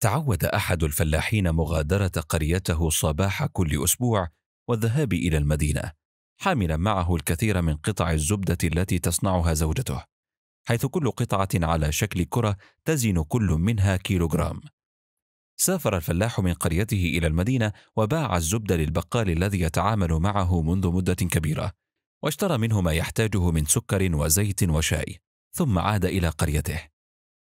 تعود احد الفلاحين مغادره قريته صباح كل اسبوع والذهاب الى المدينه حاملا معه الكثير من قطع الزبده التي تصنعها زوجته حيث كل قطعه على شكل كره تزن كل منها كيلوغرام سافر الفلاح من قريته الى المدينه وباع الزبده للبقال الذي يتعامل معه منذ مده كبيره واشترى منه ما يحتاجه من سكر وزيت وشاي ثم عاد الى قريته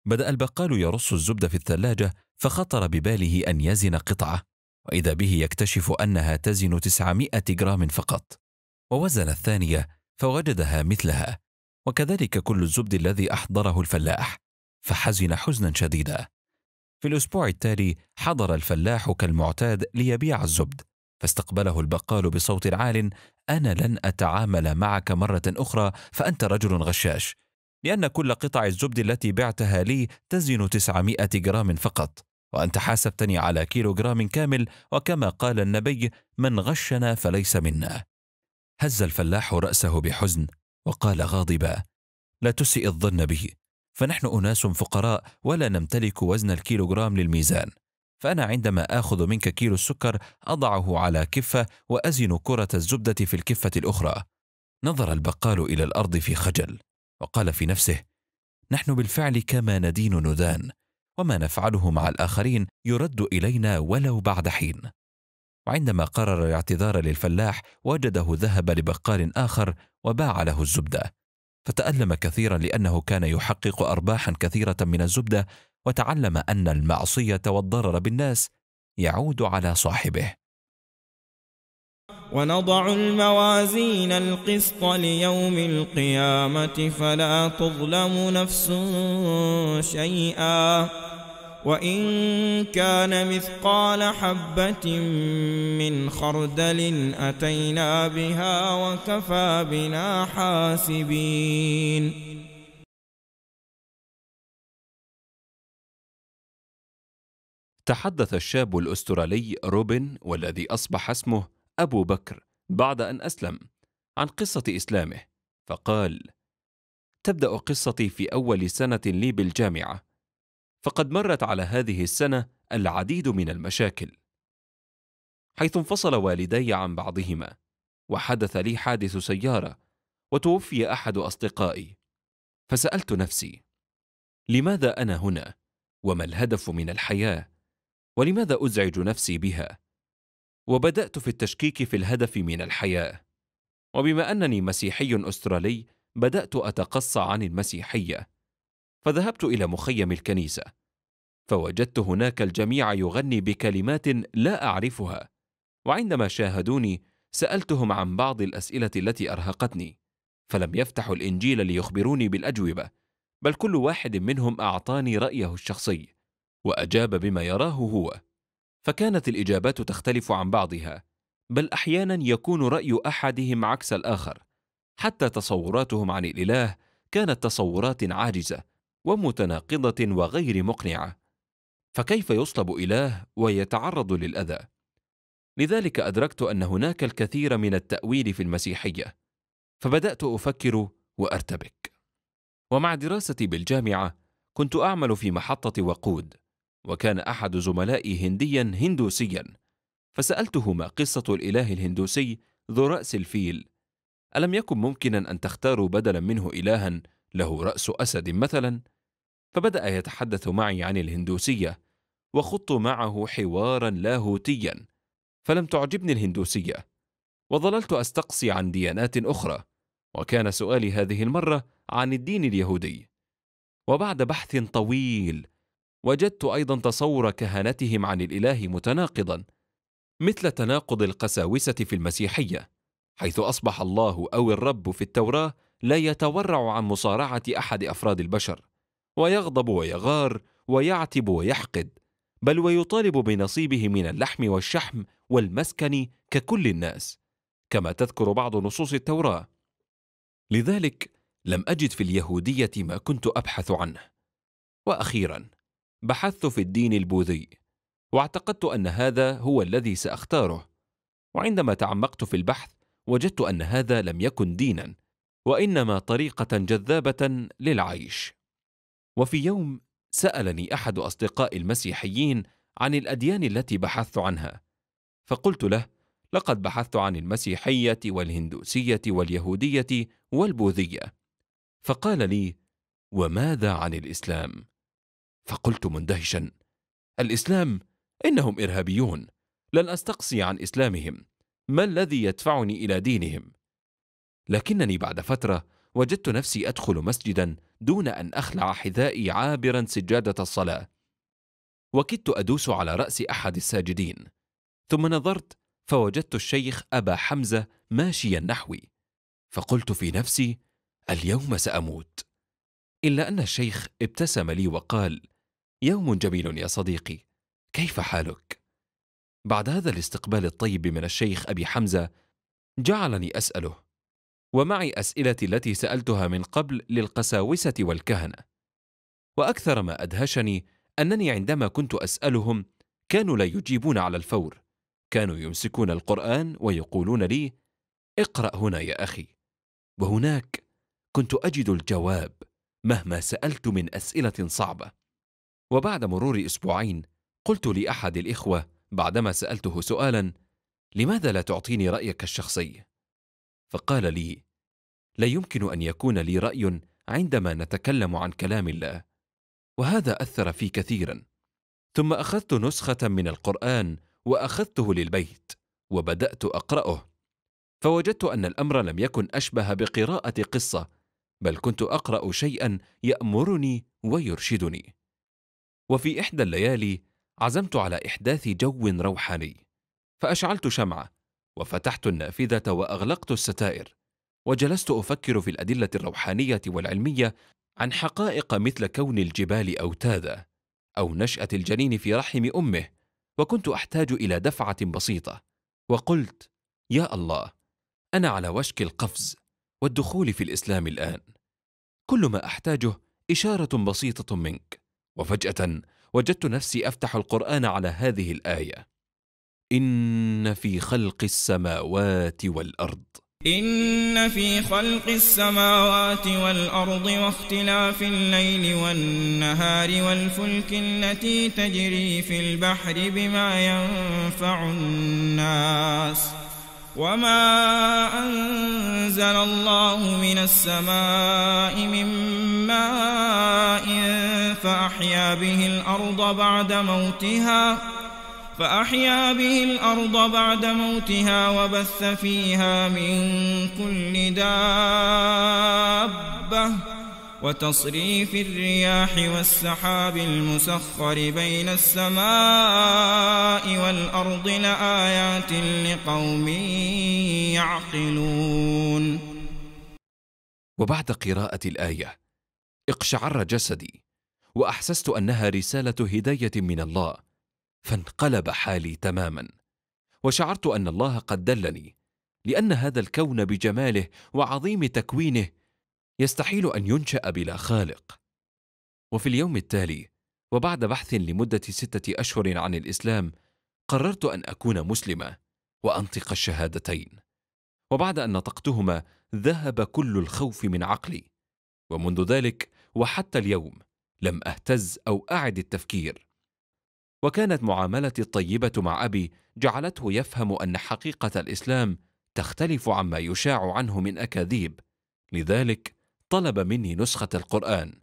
بدا البقال يرص الزبده في الثلاجه فخطر بباله أن يزن قطعة وإذا به يكتشف أنها تزن 900 جرام فقط ووزن الثانية فوجدها مثلها وكذلك كل الزبد الذي أحضره الفلاح فحزن حزنا شديدا في الأسبوع التالي حضر الفلاح كالمعتاد ليبيع الزبد فاستقبله البقال بصوت عال أنا لن أتعامل معك مرة أخرى فأنت رجل غشاش لأن كل قطع الزبد التي بعتها لي تزن 900 جرام فقط وأنت حاسبتني على كيلو جرام كامل وكما قال النبي من غشنا فليس منا هز الفلاح رأسه بحزن وقال غاضبا لا تسئ الظن بي فنحن أناس فقراء ولا نمتلك وزن الكيلوغرام للميزان فأنا عندما آخذ منك كيلو السكر أضعه على كفة وأزن كرة الزبدة في الكفة الأخرى نظر البقال إلى الأرض في خجل وقال في نفسه نحن بالفعل كما ندين ندان وما نفعله مع الآخرين يرد إلينا ولو بعد حين وعندما قرر الاعتذار للفلاح وجده ذهب لبقال آخر وباع له الزبدة فتألم كثيرا لأنه كان يحقق أرباحا كثيرة من الزبدة وتعلم أن المعصية والضرر بالناس يعود على صاحبه ونضع الموازين القسط ليوم القيامة فلا تظلم نفس شيئا وإن كان مثقال حبة من خردل أتينا بها وكفى بنا حاسبين تحدث الشاب الأسترالي روبن والذي أصبح اسمه أبو بكر بعد أن أسلم عن قصة إسلامه فقال تبدأ قصتي في أول سنة لي بالجامعة فقد مرت على هذه السنة العديد من المشاكل حيث انفصل والدي عن بعضهما وحدث لي حادث سيارة وتوفي أحد أصدقائي فسألت نفسي لماذا أنا هنا؟ وما الهدف من الحياة؟ ولماذا أزعج نفسي بها؟ وبدات في التشكيك في الهدف من الحياه وبما انني مسيحي استرالي بدات اتقصى عن المسيحيه فذهبت الى مخيم الكنيسه فوجدت هناك الجميع يغني بكلمات لا اعرفها وعندما شاهدوني سالتهم عن بعض الاسئله التي ارهقتني فلم يفتحوا الانجيل ليخبروني بالاجوبه بل كل واحد منهم اعطاني رايه الشخصي واجاب بما يراه هو فكانت الاجابات تختلف عن بعضها بل احيانا يكون راي احدهم عكس الاخر حتى تصوراتهم عن الاله كانت تصورات عاجزه ومتناقضه وغير مقنعه فكيف يصلب اله ويتعرض للاذى لذلك ادركت ان هناك الكثير من التاويل في المسيحيه فبدات افكر وارتبك ومع دراستي بالجامعه كنت اعمل في محطه وقود وكان أحد زملائي هنديا هندوسيا فسالته ما قصة الإله الهندوسي ذو رأس الفيل ألم يكن ممكنا أن تختاروا بدلا منه إلها له رأس أسد مثلا؟ فبدأ يتحدث معي عن الهندوسية وخضت معه حوارا لاهوتيا فلم تعجبني الهندوسية وظللت أستقصي عن ديانات أخرى وكان سؤالي هذه المرة عن الدين اليهودي وبعد بحث طويل وجدت ايضا تصور كهنتهم عن الاله متناقضا مثل تناقض القساوسه في المسيحيه حيث اصبح الله او الرب في التوراه لا يتورع عن مصارعه احد افراد البشر ويغضب ويغار ويعتب ويحقد بل ويطالب بنصيبه من اللحم والشحم والمسكن ككل الناس كما تذكر بعض نصوص التوراه لذلك لم اجد في اليهوديه ما كنت ابحث عنه واخيرا بحثت في الدين البوذي واعتقدت ان هذا هو الذي ساختاره وعندما تعمقت في البحث وجدت ان هذا لم يكن دينا وانما طريقه جذابه للعيش وفي يوم سالني احد اصدقاء المسيحيين عن الاديان التي بحثت عنها فقلت له لقد بحثت عن المسيحيه والهندوسيه واليهوديه والبوذيه فقال لي وماذا عن الاسلام فقلت مندهشا الاسلام انهم ارهابيون لن استقصي عن اسلامهم ما الذي يدفعني الى دينهم لكنني بعد فتره وجدت نفسي ادخل مسجدا دون ان اخلع حذائي عابرا سجاده الصلاه وكدت ادوس على راس احد الساجدين ثم نظرت فوجدت الشيخ ابا حمزه ماشيا نحوي فقلت في نفسي اليوم ساموت الا ان الشيخ ابتسم لي وقال يوم جميل يا صديقي كيف حالك بعد هذا الاستقبال الطيب من الشيخ ابي حمزه جعلني اساله ومعي اسئلتي التي سالتها من قبل للقساوسه والكهنه واكثر ما ادهشني انني عندما كنت اسالهم كانوا لا يجيبون على الفور كانوا يمسكون القران ويقولون لي اقرا هنا يا اخي وهناك كنت اجد الجواب مهما سالت من اسئله صعبه وبعد مرور اسبوعين قلت لاحد الاخوه بعدما سالته سؤالا لماذا لا تعطيني رايك الشخصي فقال لي لا يمكن ان يكون لي راي عندما نتكلم عن كلام الله وهذا اثر في كثيرا ثم اخذت نسخه من القران واخذته للبيت وبدات اقراه فوجدت ان الامر لم يكن اشبه بقراءه قصه بل كنت اقرا شيئا يامرني ويرشدني وفي إحدى الليالي عزمت على إحداث جو روحاني فأشعلت شمعة وفتحت النافذة وأغلقت الستائر وجلست أفكر في الأدلة الروحانية والعلمية عن حقائق مثل كون الجبال أوتادا أو نشأة الجنين في رحم أمه وكنت أحتاج إلى دفعة بسيطة وقلت يا الله أنا على وشك القفز والدخول في الإسلام الآن كل ما أحتاجه إشارة بسيطة منك وفجاه وجدت نفسي افتح القران على هذه الايه ان في خلق السماوات والارض إن في خلق السماوات والأرض واختلاف الليل والنهار والفلك التي تجري في البحر بما ينفع الناس وما أنزل الله من السماء من ماء فأحيا به الأرض بعد موتها فأحيا به الأرض بعد موتها وبث فيها من كل دابة وتصريف الرياح والسحاب المسخر بين السماء والأرض لآيات لقوم يعقلون وبعد قراءة الآية اقشعر جسدي وأحسست أنها رسالة هداية من الله فانقلب حالي تماما وشعرت أن الله قد دلني لأن هذا الكون بجماله وعظيم تكوينه يستحيل أن ينشأ بلا خالق. وفي اليوم التالي، وبعد بحث لمدة ستة أشهر عن الإسلام، قررت أن أكون مسلمة وأنطق الشهادتين. وبعد أن نطقتهما، ذهب كل الخوف من عقلي. ومنذ ذلك وحتى اليوم، لم أهتز أو أعد التفكير. وكانت معاملتي الطيبة مع أبي جعلته يفهم أن حقيقة الإسلام تختلف عما يشاع عنه من أكاذيب، لذلك طلب مني نسخة القرآن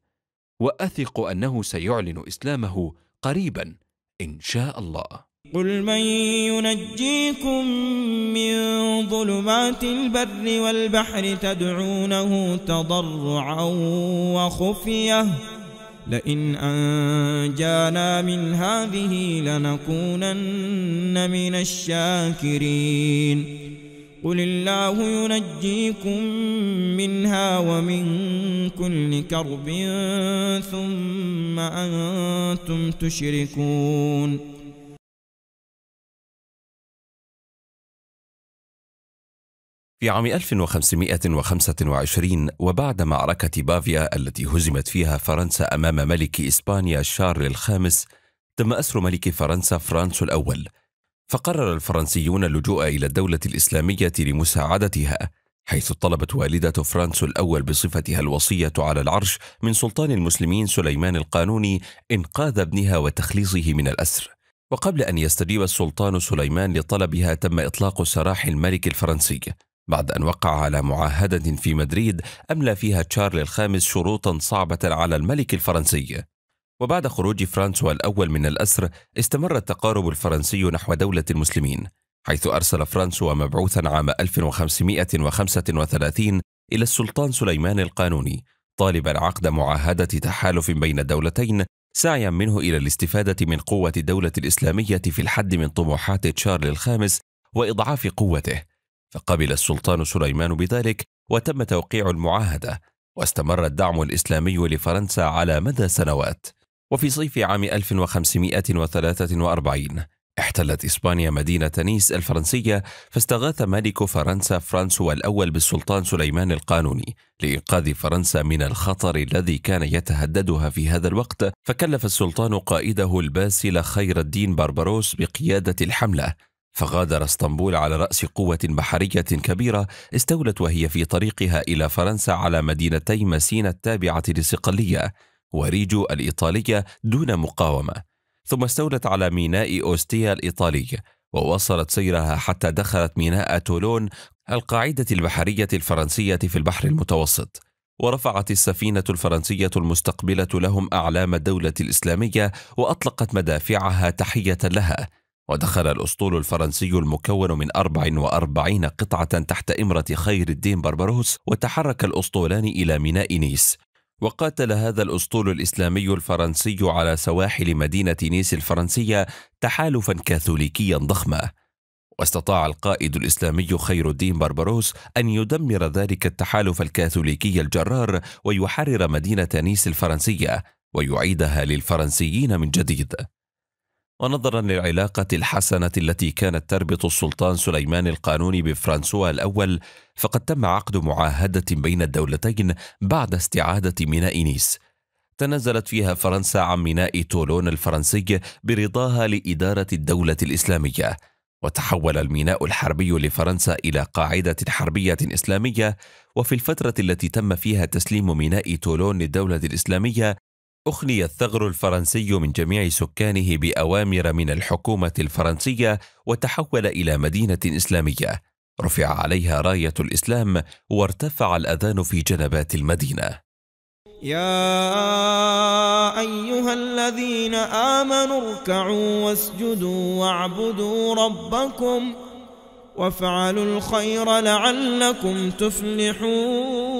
وأثق أنه سيعلن إسلامه قريبا إن شاء الله قل من ينجيكم من ظلمات البر والبحر تدعونه تضرعا وخفية لئن أنجانا من هذه لنكونن من الشاكرين قل الله ينجيكم منها ومن كل كرب ثم أنتم تشركون في عام 1525 وبعد معركة بافيا التي هزمت فيها فرنسا أمام ملك إسبانيا شارل الخامس تم أسر ملك فرنسا فرانسو الأول فقرر الفرنسيون اللجوء إلى الدولة الإسلامية لمساعدتها حيث طلبت والدة فرانس الأول بصفتها الوصية على العرش من سلطان المسلمين سليمان القانوني إنقاذ ابنها وتخليصه من الأسر وقبل أن يستجيب السلطان سليمان لطلبها تم إطلاق سراح الملك الفرنسي بعد أن وقع على معاهدة في مدريد أملى فيها تشارل الخامس شروطا صعبة على الملك الفرنسي وبعد خروج فرانسوا الأول من الأسر استمر التقارب الفرنسي نحو دولة المسلمين حيث أرسل فرانسوا مبعوثا عام 1535 إلى السلطان سليمان القانوني طالبا عقد معاهدة تحالف بين الدولتين سعيا منه إلى الاستفادة من قوة الدولة الإسلامية في الحد من طموحات تشارل الخامس وإضعاف قوته فقبل السلطان سليمان بذلك وتم توقيع المعاهدة واستمر الدعم الإسلامي لفرنسا على مدى سنوات وفي صيف عام 1543 احتلت إسبانيا مدينة نيس الفرنسية فاستغاث ملك فرنسا فرانسوا الأول بالسلطان سليمان القانوني لإنقاذ فرنسا من الخطر الذي كان يتهددها في هذا الوقت فكلف السلطان قائده الباسل خير الدين بربروس بقيادة الحملة فغادر اسطنبول على رأس قوة بحرية كبيرة استولت وهي في طريقها إلى فرنسا على مدينتي مسينة التابعة لصقلية وريجو الإيطالية دون مقاومة ثم استولت على ميناء أوستيا الإيطالي وواصلت سيرها حتى دخلت ميناء تولون القاعدة البحرية الفرنسية في البحر المتوسط ورفعت السفينة الفرنسية المستقبلة لهم أعلام الدولة الإسلامية وأطلقت مدافعها تحية لها ودخل الأسطول الفرنسي المكون من 44 قطعة تحت إمرة خير الدين بربروس وتحرك الأسطولان إلى ميناء نيس وقاتل هذا الاسطول الاسلامي الفرنسي على سواحل مدينه نيس الفرنسيه تحالفا كاثوليكيا ضخما واستطاع القائد الاسلامي خير الدين بربروس ان يدمر ذلك التحالف الكاثوليكي الجرار ويحرر مدينه نيس الفرنسيه ويعيدها للفرنسيين من جديد ونظرا للعلاقة الحسنة التي كانت تربط السلطان سليمان القانوني بفرانسوا الأول فقد تم عقد معاهدة بين الدولتين بعد استعادة ميناء نيس تنازلت فيها فرنسا عن ميناء تولون الفرنسي برضاها لإدارة الدولة الإسلامية وتحول الميناء الحربي لفرنسا إلى قاعدة حربية إسلامية وفي الفترة التي تم فيها تسليم ميناء تولون للدولة الإسلامية أخلي الثغر الفرنسي من جميع سكانه بأوامر من الحكومة الفرنسية وتحول إلى مدينة إسلامية رفع عليها راية الإسلام وارتفع الأذان في جنبات المدينة يا أيها الذين آمنوا اركعوا واسجدوا واعبدوا ربكم وافعلوا الخير لعلكم تفلحون